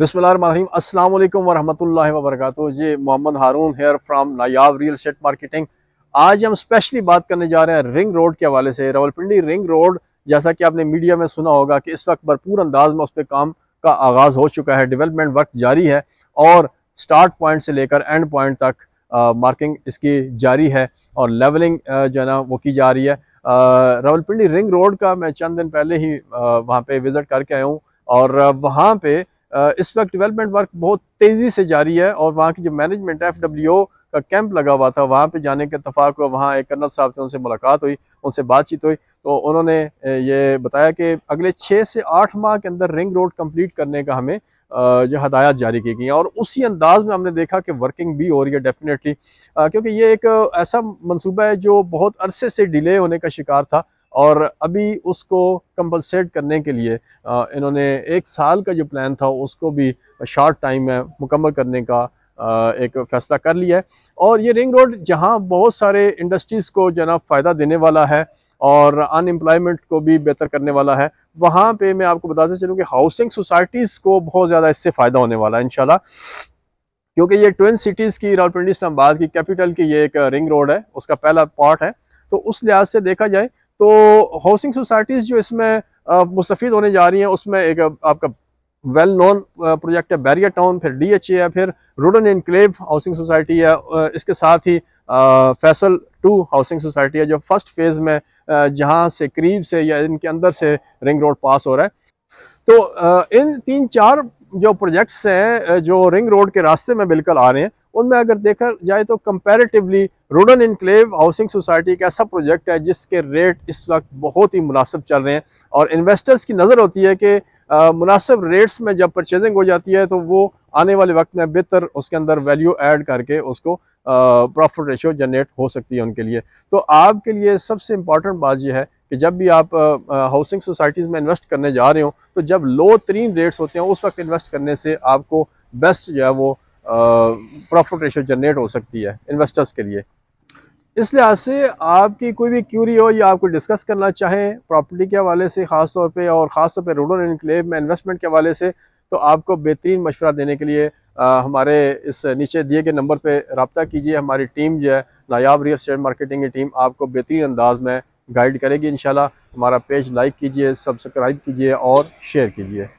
बिसमीम अल्लाम वरहमल वबरक जी Mohammad Haroon here from Nayab real estate marketing आज हम स्पेशली बात करने जा रहे हैं रिंग रोड के हवाले से रावलपिंडी रिंग रोड जैसा कि आपने मीडिया में सुना होगा कि इस वक्त भरपूर अंदाज में उस पर काम का आगाज़ हो चुका है डेवलपमेंट वर्क जारी है और स्टार्ट पॉइंट से लेकर एंड पॉइंट तक आ, मार्किंग इसकी जारी है और लेवलिंग जो है ना वो की जा रही है रावलपिंडी रिंग रोड का मैं चंद दिन पहले ही वहाँ पर विज़िट करके आया हूँ और वहाँ पर इस वक्त डेवलपमेंट वर्क बहुत तेज़ी से जारी है और वहाँ की जो मैनेजमेंट एफ डब्ल्यू का कैंप लगा हुआ था वहाँ पे जाने के इतफाक़ हुआ वहाँ एक कर्नल साहब से उनसे मुलाकात हुई उनसे बातचीत हुई तो उन्होंने ये बताया कि अगले छः से आठ माह के अंदर रिंग रोड कम्प्लीट करने का हमें जो हदायत जारी की गई और उसी अंदाज में हमने देखा कि वर्किंग भी हो रही है डेफिनेटली क्योंकि ये एक ऐसा मनसूबा है जो बहुत अरसे से डिले होने का शिकार था और अभी उसको कंपनसेट करने के लिए इन्होंने एक साल का जो प्लान था उसको भी शॉर्ट टाइम में मुकम्मल करने का एक फ़ैसला कर लिया है और ये रिंग रोड जहाँ बहुत सारे इंडस्ट्रीज़ को जनाब फ़ायदा देने वाला है और अनएम्प्लॉयमेंट को भी बेहतर करने वाला है वहाँ पे मैं आपको बताते चलूँ कि हाउसिंग सोसाइटीज़ को बहुत ज़्यादा इससे फ़ायदा होने वाला है इनशाला क्योंकि ये ट्विन सिटीज़ की रावलपिंडी इस्लामाबाद की कैपिटल की ये एक रिंग रोड है उसका पहला पार्ट है तो उस लिहाज से देखा जाए तो हाउसिंग सोसाइटीज़ जो इसमें मुस्तफ़ होने जा रही हैं उसमें एक आपका वेल नोन प्रोजेक्ट है बैरिया टाउन फिर डी एच ए है फिर रूडन इनक्लेव हाउसिंग सोसाइटी है इसके साथ ही फैसल टू हाउसिंग सोसाइटी है जो फर्स्ट फेज़ में जहाँ से करीब से या इनके अंदर से रिंग रोड पास हो रहा है तो इन तीन चार जो प्रोजेक्ट्स हैं जो रिंग रोड के रास्ते में बिल्कुल आ रहे हैं उनमें अगर देखा जाए तो comparatively rural enclave housing society एक ऐसा प्रोजेक्ट है जिसके रेट इस वक्त बहुत ही मुनासिब चल रहे हैं और इन्वेस्टर्स की नज़र होती है कि मुनासिब रेट्स में जब परचेजिंग हो जाती है तो वो आने वाले वक्त में बेहतर उसके अंदर वैल्यू एड करके उसको प्रॉफिट रेशो जनरेट हो सकती है उनके लिए तो आपके लिए सबसे इम्पॉर्टेंट बात यह है कि जब भी आप हाउसिंग सोसाइटीज़ में इन्वेस्ट करने जा रहे हो तो जब लो तरीन रेट्स होते हैं उस वक्त इन्वेस्ट करने से आपको बेस्ट जो है वो प्रॉफिट रेशो जनरेट हो सकती है इन्वेस्टर्स के लिए इस लिहाज से आपकी कोई भी क्यूरी हो या आपको डिस्कस करना चाहें प्रॉपर्टी के हवाले से ख़ास तौर पे और ख़ास तौर पे रूरल इनकलेव में इन्वेस्टमेंट के हवाले से तो आपको बेहतरीन मशवरा देने के लिए आ, हमारे इस नीचे दिए गए नंबर पर रबता कीजिए हमारी टीम जो है नायाब रियल स्टेट मार्केटिंग की टीम आपको बेहतरीन अंदाज में गाइड करेगी इन हमारा पेज लाइक कीजिए सब्सक्राइब कीजिए और शेयर कीजिए